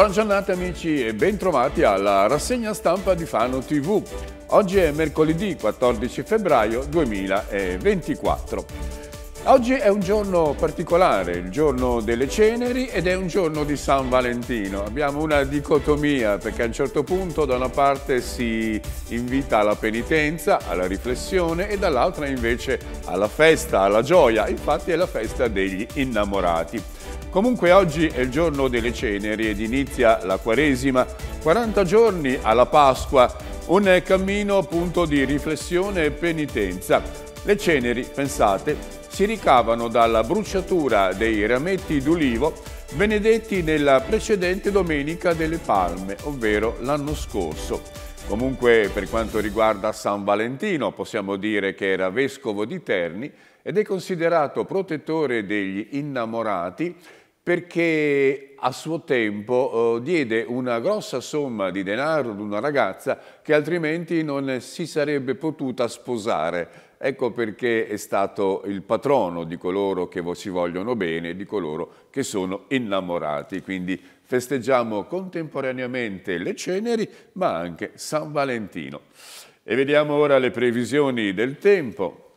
Buona giornata amici e bentrovati alla rassegna stampa di Fano TV. Oggi è mercoledì 14 febbraio 2024. Oggi è un giorno particolare, il giorno delle ceneri ed è un giorno di San Valentino. Abbiamo una dicotomia perché a un certo punto da una parte si invita alla penitenza, alla riflessione e dall'altra invece alla festa, alla gioia. Infatti è la festa degli innamorati. Comunque oggi è il giorno delle ceneri ed inizia la Quaresima, 40 giorni alla Pasqua, un cammino appunto di riflessione e penitenza. Le ceneri, pensate, si ricavano dalla bruciatura dei rametti d'ulivo benedetti nella precedente Domenica delle Palme, ovvero l'anno scorso. Comunque per quanto riguarda San Valentino possiamo dire che era vescovo di Terni ed è considerato protettore degli innamorati perché a suo tempo eh, diede una grossa somma di denaro ad una ragazza che altrimenti non si sarebbe potuta sposare. Ecco perché è stato il patrono di coloro che si vogliono bene, di coloro che sono innamorati. Quindi festeggiamo contemporaneamente le ceneri, ma anche San Valentino. E vediamo ora le previsioni del tempo.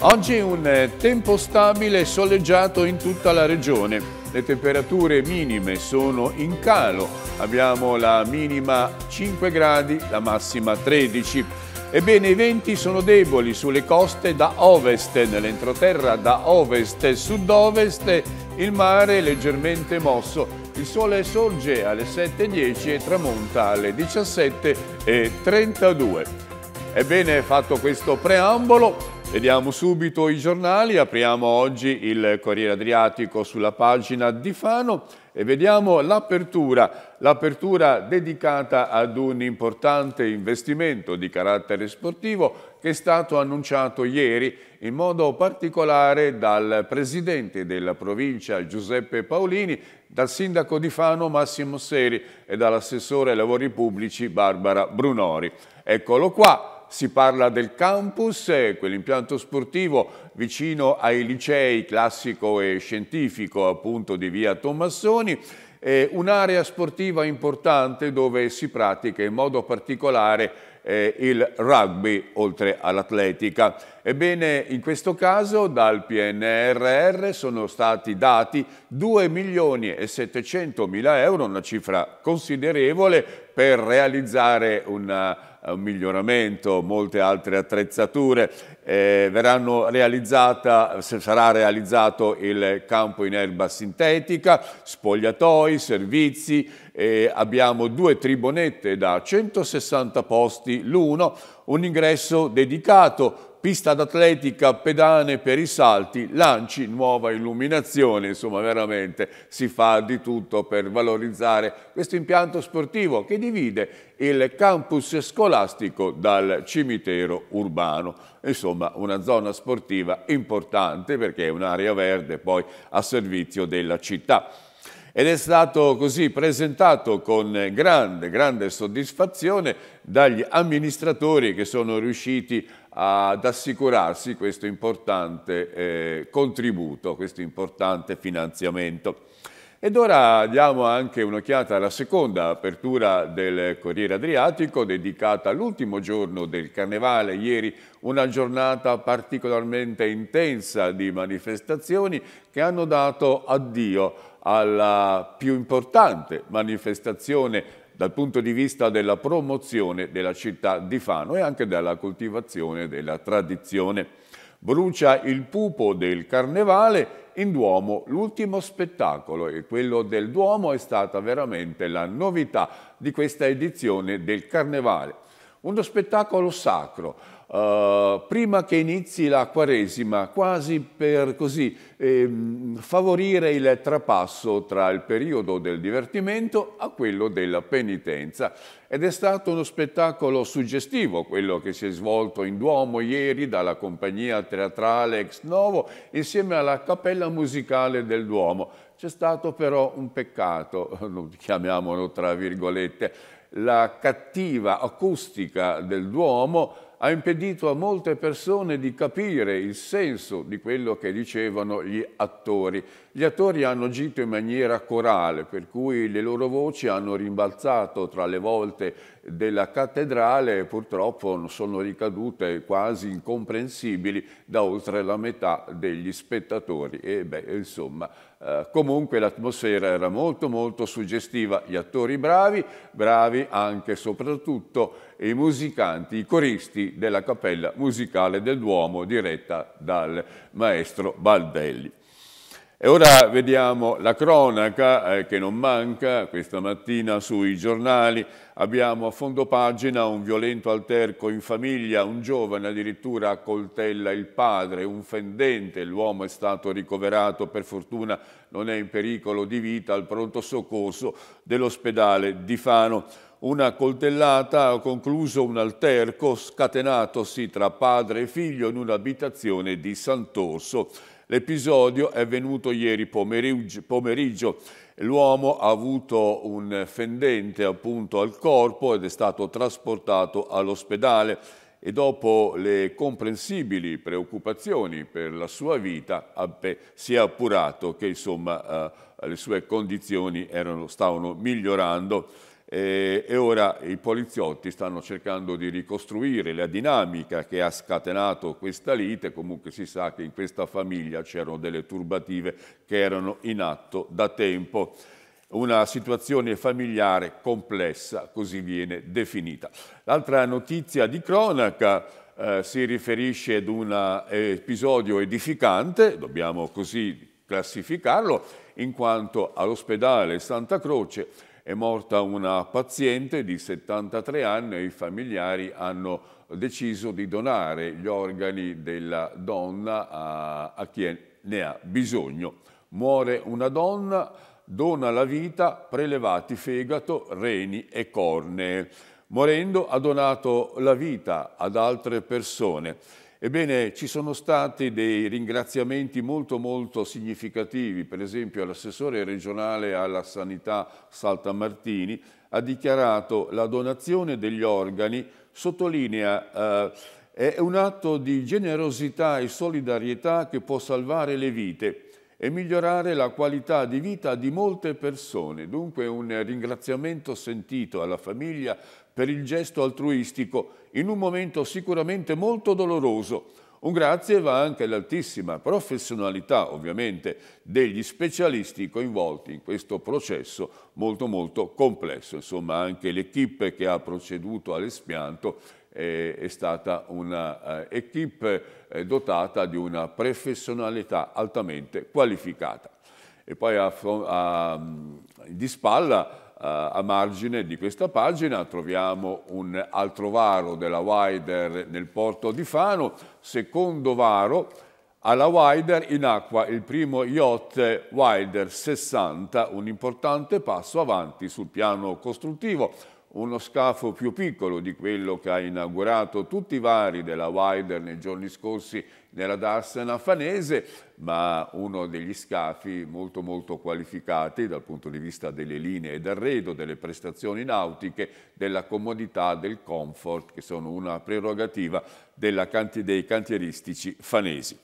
Oggi un eh, tempo stabile e soleggiato in tutta la regione. Le temperature minime sono in calo. Abbiamo la minima 5 gradi, la massima 13. Ebbene, i venti sono deboli sulle coste da ovest, nell'entroterra da ovest e sud-ovest, il mare è leggermente mosso. Il sole sorge alle 7.10 e tramonta alle 17.32. Ebbene, fatto questo preambolo, Vediamo subito i giornali, apriamo oggi il Corriere Adriatico sulla pagina di Fano e vediamo l'apertura, l'apertura dedicata ad un importante investimento di carattere sportivo che è stato annunciato ieri in modo particolare dal presidente della provincia Giuseppe Paolini, dal sindaco di Fano Massimo Seri e dall'assessore ai lavori pubblici Barbara Brunori. Eccolo qua si parla del campus, eh, quell'impianto sportivo vicino ai licei classico e scientifico appunto di via Tommassoni, un'area sportiva importante dove si pratica in modo particolare eh, il rugby oltre all'atletica. Ebbene, in questo caso dal PNRR sono stati dati 2 milioni e 700 mila euro, una cifra considerevole per realizzare una eh, un miglioramento, molte altre attrezzature, eh, sarà realizzato il campo in erba sintetica, spogliatoi, servizi, eh, abbiamo due tribonette da 160 posti l'uno, un ingresso dedicato pista d'atletica, pedane per i salti, lanci, nuova illuminazione, insomma veramente si fa di tutto per valorizzare questo impianto sportivo che divide il campus scolastico dal cimitero urbano. Insomma una zona sportiva importante perché è un'area verde poi a servizio della città ed è stato così presentato con grande, grande soddisfazione dagli amministratori che sono riusciti a ad assicurarsi questo importante eh, contributo, questo importante finanziamento. Ed ora diamo anche un'occhiata alla seconda apertura del Corriere Adriatico dedicata all'ultimo giorno del Carnevale. Ieri una giornata particolarmente intensa di manifestazioni che hanno dato addio alla più importante manifestazione dal punto di vista della promozione della città di Fano e anche della coltivazione della tradizione. Brucia il pupo del carnevale in Duomo l'ultimo spettacolo e quello del Duomo è stata veramente la novità di questa edizione del carnevale. Uno spettacolo sacro Uh, prima che inizi la Quaresima, quasi per così ehm, favorire il trapasso tra il periodo del divertimento a quello della penitenza. Ed è stato uno spettacolo suggestivo quello che si è svolto in Duomo ieri dalla compagnia teatrale Ex Novo insieme alla cappella musicale del Duomo. C'è stato però un peccato, chiamiamolo tra virgolette, la cattiva acustica del Duomo ha impedito a molte persone di capire il senso di quello che dicevano gli attori. Gli attori hanno agito in maniera corale, per cui le loro voci hanno rimbalzato tra le volte della cattedrale e purtroppo sono ricadute quasi incomprensibili da oltre la metà degli spettatori. E beh, insomma, eh, comunque l'atmosfera era molto molto suggestiva, gli attori bravi, bravi anche e soprattutto i musicanti, i coristi della Cappella Musicale del Duomo diretta dal maestro Baldelli. E ora vediamo la cronaca eh, che non manca questa mattina sui giornali. Abbiamo a fondo pagina un violento alterco in famiglia, un giovane addirittura accoltella il padre, un fendente, l'uomo è stato ricoverato, per fortuna non è in pericolo di vita al pronto soccorso dell'ospedale di Fano. Una coltellata ha concluso un alterco scatenatosi tra padre e figlio in un'abitazione di Sant'Orso. L'episodio è avvenuto ieri pomeriggio. L'uomo ha avuto un fendente appunto al corpo ed è stato trasportato all'ospedale e dopo le comprensibili preoccupazioni per la sua vita ah, si è appurato che insomma, eh, le sue condizioni erano, stavano migliorando. E, e ora i poliziotti stanno cercando di ricostruire la dinamica che ha scatenato questa lite, comunque si sa che in questa famiglia c'erano delle turbative che erano in atto da tempo una situazione familiare complessa, così viene definita. L'altra notizia di cronaca eh, si riferisce ad un episodio edificante, dobbiamo così classificarlo, in quanto all'ospedale Santa Croce è morta una paziente di 73 anni e i familiari hanno deciso di donare gli organi della donna a, a chi ne ha bisogno. Muore una donna, dona la vita, prelevati fegato, reni e corne. Morendo ha donato la vita ad altre persone. Ebbene, ci sono stati dei ringraziamenti molto molto significativi, per esempio l'assessore regionale alla sanità Saltamartini ha dichiarato la donazione degli organi, sottolinea, eh, è un atto di generosità e solidarietà che può salvare le vite e migliorare la qualità di vita di molte persone. Dunque un ringraziamento sentito alla famiglia per il gesto altruistico in un momento sicuramente molto doloroso. Un grazie va anche all'altissima professionalità, ovviamente, degli specialisti coinvolti in questo processo molto molto complesso. Insomma, anche l'equipe che ha proceduto all'espianto eh, è stata un'equipe eh, eh, dotata di una professionalità altamente qualificata. E poi a, a, mm, di spalla eh, a margine di questa pagina troviamo un altro varo della Wider nel porto di Fano, secondo varo alla Wider in acqua il primo yacht Wider 60, un importante passo avanti sul piano costruttivo uno scafo più piccolo di quello che ha inaugurato tutti i vari della Wider nei giorni scorsi nella Darsena fanese, ma uno degli scafi molto molto qualificati dal punto di vista delle linee d'arredo, delle prestazioni nautiche, della comodità, del comfort, che sono una prerogativa dei cantieristici fanesi.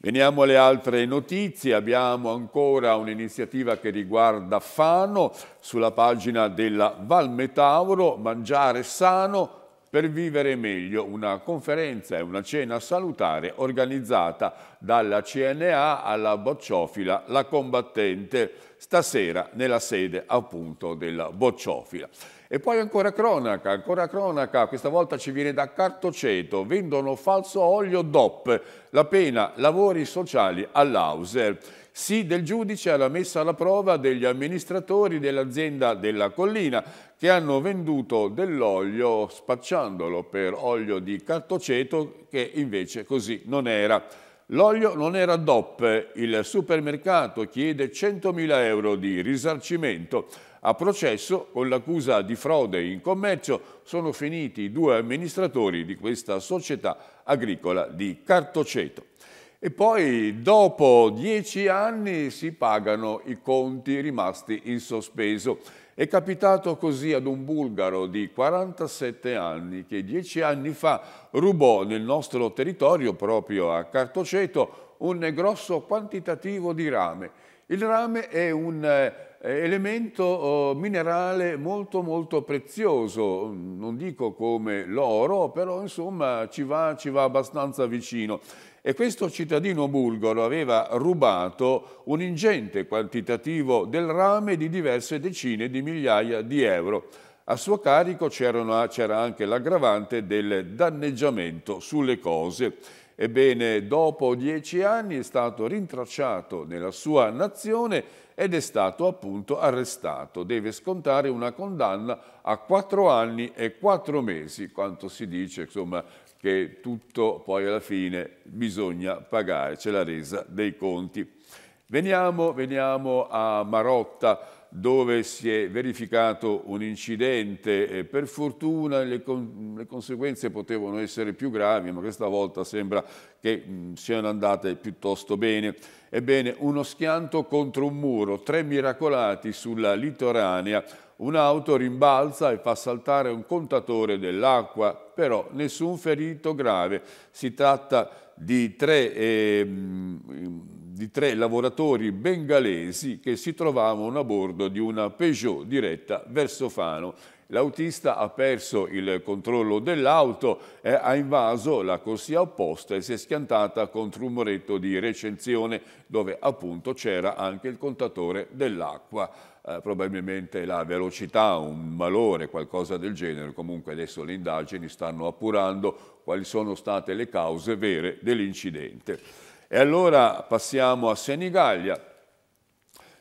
Veniamo alle altre notizie, abbiamo ancora un'iniziativa che riguarda Fano sulla pagina della Valmetauro, Mangiare sano per vivere meglio, una conferenza e una cena salutare organizzata dalla CNA alla Bocciofila La Combattente, stasera nella sede appunto della Bocciofila. E poi ancora cronaca, ancora cronaca, questa volta ci viene da Cartoceto, vendono falso olio DOP, la pena lavori sociali all'Auser. Sì del giudice alla messa alla prova degli amministratori dell'azienda della collina che hanno venduto dell'olio spacciandolo per olio di cartoceto che invece così non era. L'olio non era DOP, il supermercato chiede 100.000 euro di risarcimento. A processo, con l'accusa di frode in commercio, sono finiti i due amministratori di questa società agricola di Cartoceto. E poi, dopo dieci anni, si pagano i conti rimasti in sospeso è capitato così ad un bulgaro di 47 anni che dieci anni fa rubò nel nostro territorio, proprio a Cartoceto, un grosso quantitativo di rame. Il rame è un eh, elemento oh, minerale molto molto prezioso, non dico come l'oro, però insomma ci va, ci va abbastanza vicino e questo cittadino bulgaro aveva rubato un ingente quantitativo del rame di diverse decine di migliaia di euro. A suo carico c'era anche l'aggravante del danneggiamento sulle cose. Ebbene, dopo dieci anni è stato rintracciato nella sua nazione ed è stato appunto arrestato. Deve scontare una condanna a quattro anni e quattro mesi, quanto si dice, insomma, che tutto poi alla fine bisogna pagare, c'è la resa dei conti. Veniamo, veniamo, a Marotta dove si è verificato un incidente. Eh, per fortuna le, con le, conseguenze potevano essere più gravi, ma questa volta sembra che mh, siano andate piuttosto bene. Ebbene, uno schianto contro un muro, tre miracolati sulla litoranea Un'auto rimbalza e fa saltare un contatore dell'acqua, però nessun ferito grave. Si tratta di tre, eh, di tre lavoratori bengalesi che si trovavano a bordo di una Peugeot diretta verso Fano. L'autista ha perso il controllo dell'auto, e ha invaso la corsia opposta e si è schiantata contro un muretto di recensione dove appunto c'era anche il contatore dell'acqua. Eh, probabilmente la velocità, un malore, qualcosa del genere. Comunque adesso le indagini stanno appurando quali sono state le cause vere dell'incidente. E allora passiamo a Senigallia,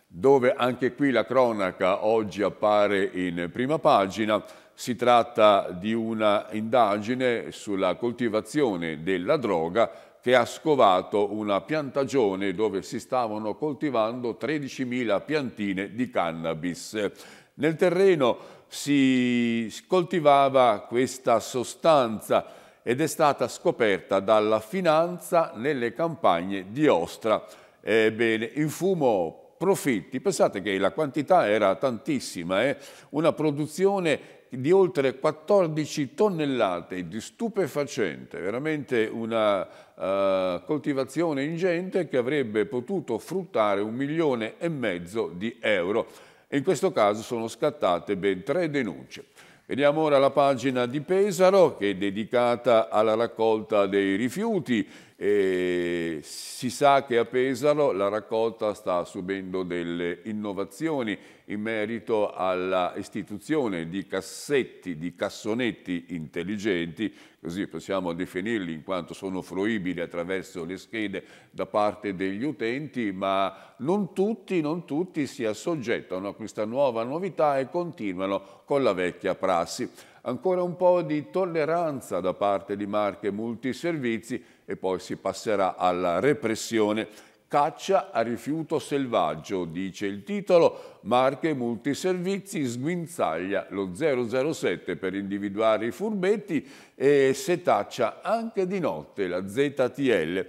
dove anche qui la cronaca oggi appare in prima pagina. Si tratta di una indagine sulla coltivazione della droga che ha scovato una piantagione dove si stavano coltivando 13.000 piantine di cannabis. Nel terreno si coltivava questa sostanza ed è stata scoperta dalla finanza nelle campagne di Ostra. Ebbene, in fumo profitti, pensate che la quantità era tantissima, eh? una produzione di oltre 14 tonnellate di stupefacente, veramente una uh, coltivazione ingente che avrebbe potuto fruttare un milione e mezzo di euro. In questo caso sono scattate ben tre denunce. Vediamo ora la pagina di Pesaro che è dedicata alla raccolta dei rifiuti. E si sa che a Pesaro la raccolta sta subendo delle innovazioni in merito alla istituzione di cassetti, di cassonetti intelligenti, così possiamo definirli in quanto sono fruibili attraverso le schede da parte degli utenti, ma non tutti, non tutti si assoggettano a questa nuova novità e continuano con la vecchia prassi. Ancora un po' di tolleranza da parte di marche multiservizi e poi si passerà alla repressione Caccia a rifiuto selvaggio, dice il titolo, Marche Multiservizi sguinzaglia lo 007 per individuare i furbetti e setaccia anche di notte la ZTL.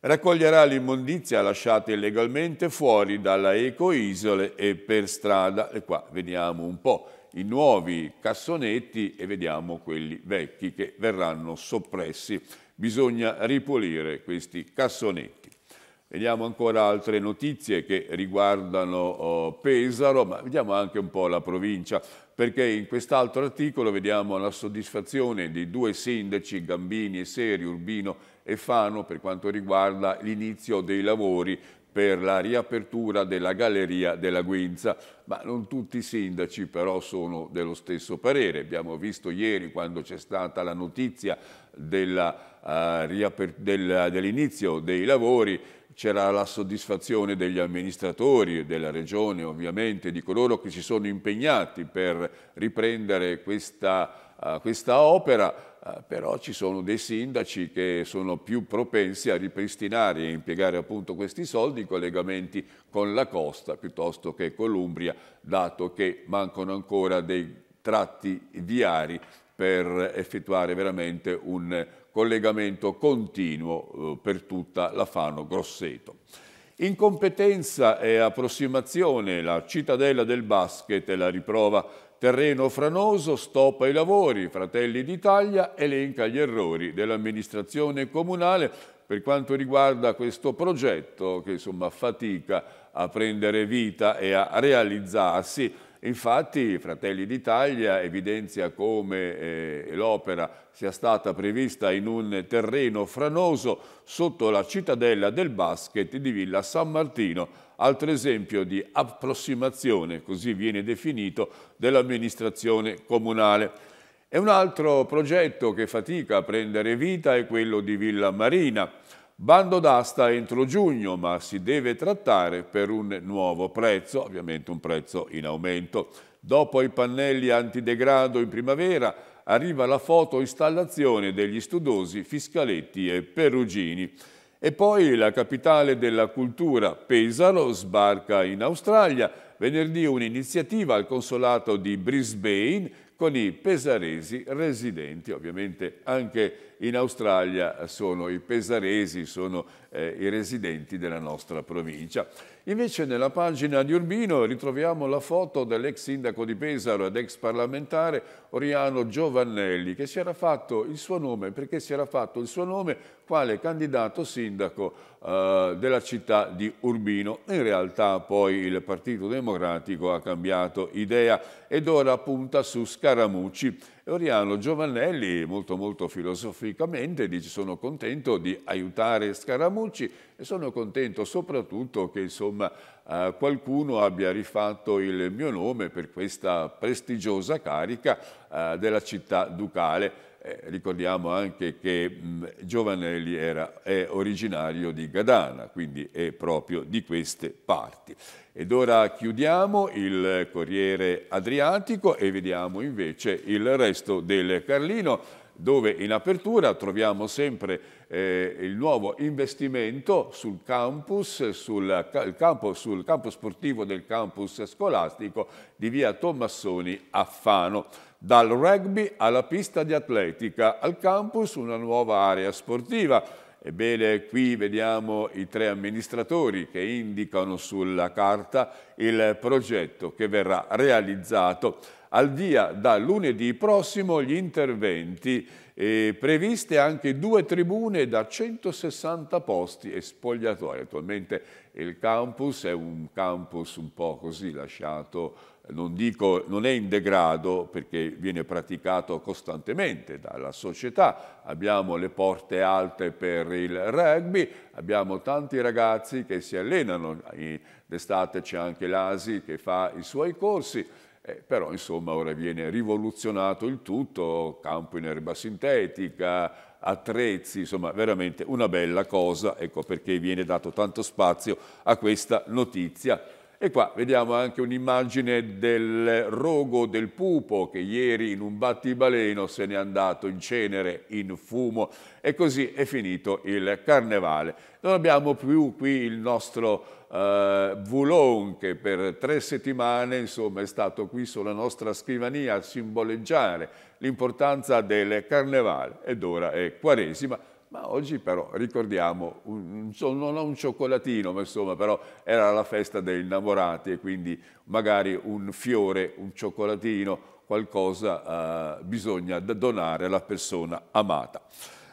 Raccoglierà l'immondizia lasciata illegalmente fuori dalla ecoisole e per strada. E qua vediamo un po' i nuovi cassonetti e vediamo quelli vecchi che verranno soppressi. Bisogna ripulire questi cassonetti. Vediamo ancora altre notizie che riguardano oh, Pesaro, ma vediamo anche un po' la provincia, perché in quest'altro articolo vediamo la soddisfazione di due sindaci Gambini e Seri, Urbino e Fano, per quanto riguarda l'inizio dei lavori per la riapertura della Galleria della Guinza, ma non tutti i sindaci però sono dello stesso parere. Abbiamo visto ieri quando c'è stata la notizia eh, dell'inizio uh, dell dei lavori c'era la soddisfazione degli amministratori, della regione ovviamente, di coloro che si sono impegnati per riprendere questa, uh, questa opera, uh, però ci sono dei sindaci che sono più propensi a ripristinare e impiegare appunto questi soldi in collegamenti con la costa piuttosto che con l'Umbria, dato che mancano ancora dei tratti viari per effettuare veramente un collegamento continuo eh, per tutta la Fano Grosseto. Incompetenza e approssimazione, la cittadella del basket e la riprova Terreno franoso, stoppa i lavori, Fratelli d'Italia elenca gli errori dell'amministrazione comunale per quanto riguarda questo progetto che insomma fatica a prendere vita e a realizzarsi Infatti Fratelli d'Italia evidenzia come eh, l'opera sia stata prevista in un terreno franoso sotto la cittadella del basket di Villa San Martino, altro esempio di approssimazione, così viene definito, dell'amministrazione comunale. E un altro progetto che fatica a prendere vita è quello di Villa Marina, Bando d'asta entro giugno, ma si deve trattare per un nuovo prezzo, ovviamente un prezzo in aumento. Dopo i pannelli antidegrado in primavera, arriva la foto installazione degli studiosi Fiscaletti e Perugini. E poi la capitale della cultura, Pesaro, sbarca in Australia. Venerdì un'iniziativa al consolato di Brisbane con i pesaresi residenti, ovviamente anche in Australia sono i pesaresi, sono eh, i residenti della nostra provincia. Invece nella pagina di Urbino ritroviamo la foto dell'ex sindaco di Pesaro ed ex parlamentare Oriano Giovannelli che si era fatto il suo nome perché si era fatto il suo nome quale candidato sindaco eh, della città di Urbino. In realtà poi il Partito Democratico ha cambiato idea ed ora punta su Scaramucci Oriano Giovannelli, molto molto filosoficamente, dice sono contento di aiutare Scaramucci e sono contento soprattutto che insomma, eh, qualcuno abbia rifatto il mio nome per questa prestigiosa carica eh, della città ducale. Eh, ricordiamo anche che mh, Giovanelli era, è originario di Gadana, quindi è proprio di queste parti. Ed ora chiudiamo il Corriere Adriatico e vediamo invece il resto del Carlino dove in apertura troviamo sempre eh, il nuovo investimento sul campus, sul, campo, sul campo sportivo del campus scolastico di via Tommassoni a Fano. Dal rugby alla pista di atletica, al campus una nuova area sportiva, Ebbene, qui vediamo i tre amministratori che indicano sulla carta il progetto che verrà realizzato al via da lunedì prossimo gli interventi eh, previste anche due tribune da 160 posti e spogliatoie. Attualmente il campus è un campus un po' così lasciato non, dico, non è in degrado perché viene praticato costantemente dalla società, abbiamo le porte alte per il rugby, abbiamo tanti ragazzi che si allenano, d'estate c'è anche l'ASI che fa i suoi corsi, eh, però insomma ora viene rivoluzionato il tutto, campo in erba sintetica, attrezzi, insomma veramente una bella cosa, ecco perché viene dato tanto spazio a questa notizia e qua vediamo anche un'immagine del rogo del pupo che ieri in un battibaleno se n'è andato in cenere, in fumo e così è finito il carnevale. Non abbiamo più qui il nostro eh, Vulon che per tre settimane insomma, è stato qui sulla nostra scrivania a simboleggiare l'importanza del carnevale ed ora è quaresima ma oggi però ricordiamo, un, non un cioccolatino, ma insomma però era la festa dei innamorati e quindi magari un fiore, un cioccolatino, qualcosa eh, bisogna donare alla persona amata.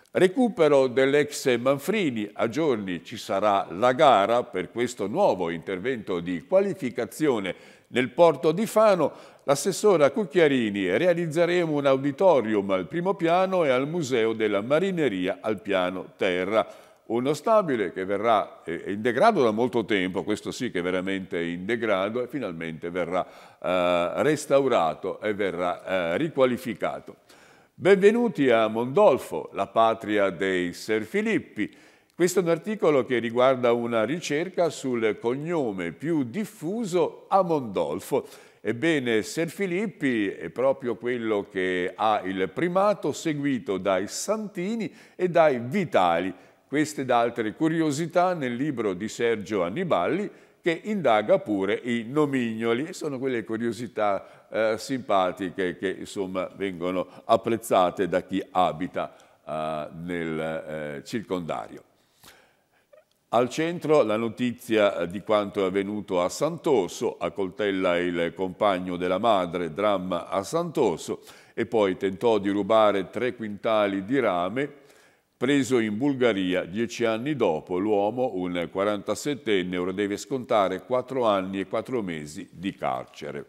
Recupero dell'ex Manfrini, a giorni ci sarà la gara per questo nuovo intervento di qualificazione nel porto di Fano, l'assessora Cucchiarini realizzeremo un auditorium al primo piano e al Museo della Marineria al piano terra. Uno stabile che verrà eh, in degrado da molto tempo, questo sì che è veramente in degrado, e finalmente verrà eh, restaurato e verrà eh, riqualificato. Benvenuti a Mondolfo, la patria dei Ser Filippi, questo è un articolo che riguarda una ricerca sul cognome più diffuso a Mondolfo. Ebbene, Ser Filippi è proprio quello che ha il primato, seguito dai Santini e dai Vitali. Queste ed altre curiosità nel libro di Sergio Anniballi che indaga pure i nomignoli. Sono quelle curiosità eh, simpatiche che insomma vengono apprezzate da chi abita eh, nel eh, circondario. Al centro la notizia di quanto è avvenuto a Sant'Orso, a coltella il compagno della madre, dramma a Sant'Orso, e poi tentò di rubare tre quintali di rame, preso in Bulgaria dieci anni dopo, l'uomo, un 47enne, ora deve scontare quattro anni e quattro mesi di carcere.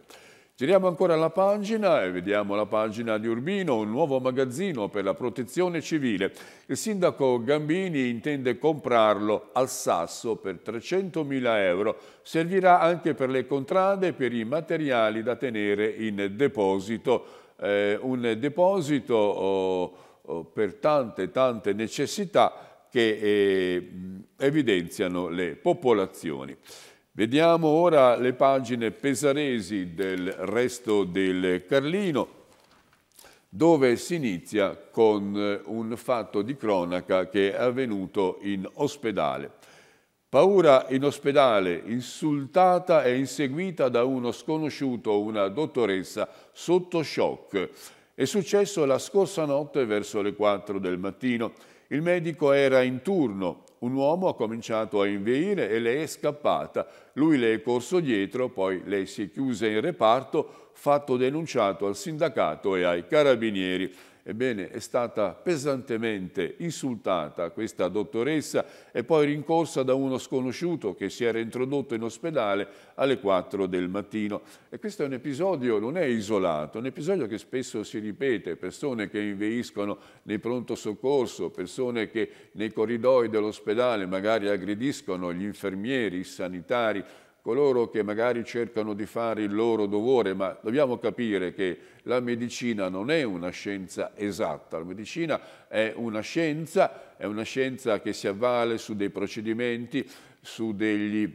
Giriamo ancora la pagina e vediamo la pagina di Urbino, un nuovo magazzino per la protezione civile. Il sindaco Gambini intende comprarlo al Sasso per 300.000 euro. Servirà anche per le contrade e per i materiali da tenere in deposito. Eh, un deposito oh, oh, per tante tante necessità che eh, evidenziano le popolazioni. Vediamo ora le pagine pesaresi del resto del Carlino, dove si inizia con eh, un fatto di cronaca che è avvenuto in ospedale. Paura in ospedale, insultata e inseguita da uno sconosciuto, una dottoressa sotto shock. È successo la scorsa notte verso le 4 del mattino. Il medico era in turno, un uomo ha cominciato a inveire e lei è scappata. Lui le è corso dietro, poi lei si è chiusa in reparto, fatto denunciato al sindacato e ai carabinieri. Ebbene, è stata pesantemente insultata questa dottoressa e poi rincorsa da uno sconosciuto che si era introdotto in ospedale alle 4 del mattino. E questo è un episodio, non è isolato, un episodio che spesso si ripete, persone che inveiscono nei pronto soccorso, persone che nei corridoi dell'ospedale magari aggrediscono gli infermieri, i sanitari, coloro che magari cercano di fare il loro dovere, ma dobbiamo capire che la medicina non è una scienza esatta, la medicina è una scienza, è una scienza che si avvale su dei procedimenti, su degli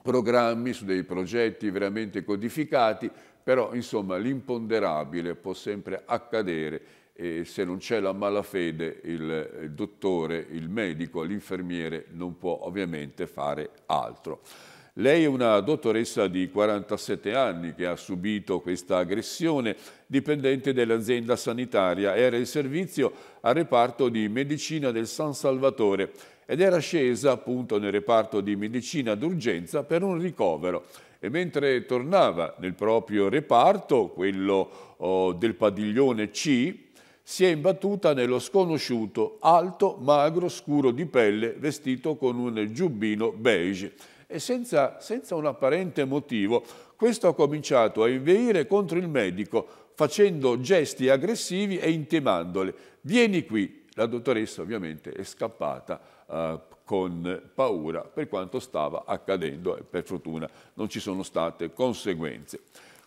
programmi, su dei progetti veramente codificati, però insomma l'imponderabile può sempre accadere e se non c'è la malafede il dottore, il medico, l'infermiere non può ovviamente fare altro. Lei è una dottoressa di 47 anni che ha subito questa aggressione, dipendente dell'azienda sanitaria. Era in servizio al reparto di medicina del San Salvatore ed era scesa appunto nel reparto di medicina d'urgenza per un ricovero. E mentre tornava nel proprio reparto, quello oh, del padiglione C, si è imbattuta nello sconosciuto, alto, magro, scuro di pelle, vestito con un giubbino beige e senza, senza un apparente motivo questo ha cominciato a inveire contro il medico facendo gesti aggressivi e intimandole. Vieni qui. La dottoressa ovviamente è scappata eh, con paura per quanto stava accadendo e per fortuna non ci sono state conseguenze.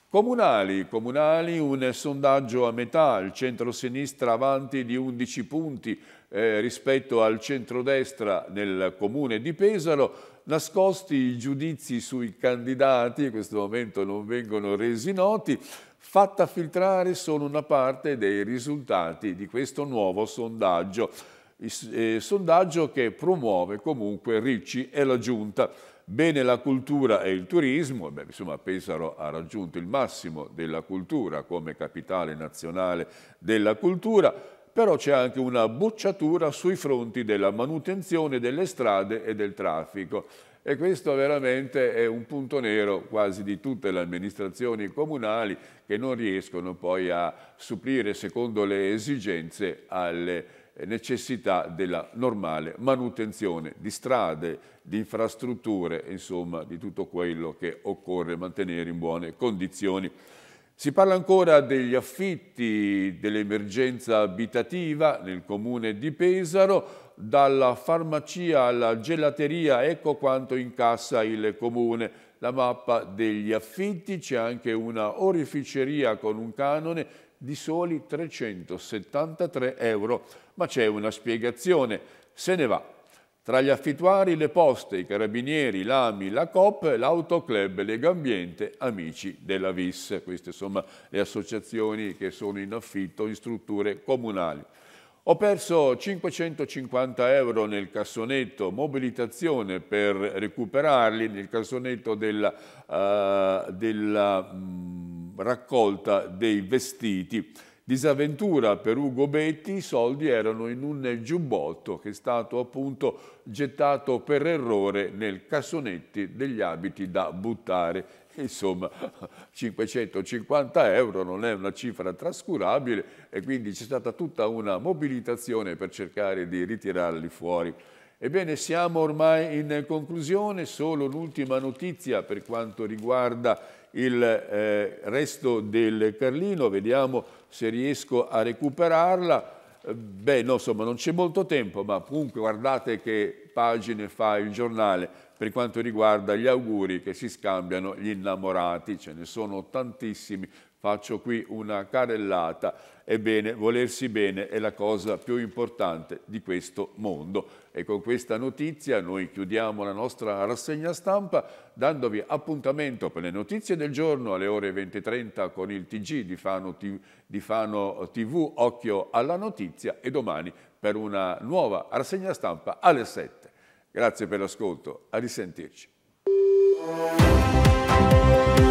Comunali, comunali, un sondaggio a metà, il centro-sinistra avanti di 11 punti eh, rispetto al centrodestra nel comune di Pesaro, nascosti i giudizi sui candidati, in questo momento non vengono resi noti, fatta filtrare solo una parte dei risultati di questo nuovo sondaggio, eh, sondaggio che promuove comunque Ricci e la Giunta. Bene la cultura e il turismo, beh, insomma Pesaro ha raggiunto il massimo della cultura come capitale nazionale della cultura, però c'è anche una bocciatura sui fronti della manutenzione delle strade e del traffico. E questo veramente è un punto nero quasi di tutte le amministrazioni comunali che non riescono poi a supplire secondo le esigenze alle necessità della normale manutenzione di strade, di infrastrutture, insomma di tutto quello che occorre mantenere in buone condizioni. Si parla ancora degli affitti, dell'emergenza abitativa nel comune di Pesaro, dalla farmacia alla gelateria, ecco quanto incassa il comune la mappa degli affitti, c'è anche una orificeria con un canone di soli 373 euro. Ma c'è una spiegazione, se ne va tra gli affittuari le poste, i carabinieri, l'AMI, la COP, l'autoclub, Legambiente, Amici della VIS. Queste sono le associazioni che sono in affitto in strutture comunali. Ho perso 550 euro nel cassonetto mobilitazione per recuperarli nel cassonetto della, uh, della mh, mm, raccolta dei vestiti Disavventura per Ugo Betti, i soldi erano in un giubbotto che è stato appunto gettato per errore nel cassonetti degli abiti da buttare. Insomma, 550 euro non è una cifra trascurabile e quindi c'è stata tutta una mobilitazione per cercare di ritirarli fuori. Ebbene, siamo ormai in conclusione, solo l'ultima notizia per quanto riguarda il eh, resto del Carlino, vediamo se riesco a recuperarla. Eh, beh, no, insomma, non c'è molto tempo, ma comunque guardate che pagine fa il giornale per quanto riguarda gli auguri che si scambiano gli innamorati, ce ne sono tantissimi, Faccio qui una carellata. Ebbene, volersi bene è la cosa più importante di questo mondo. E con questa notizia noi chiudiamo la nostra rassegna stampa dandovi appuntamento per le notizie del giorno alle ore 20.30 con il TG di Fano, TV, di Fano TV Occhio alla Notizia e domani per una nuova rassegna stampa alle 7. Grazie per l'ascolto, a risentirci.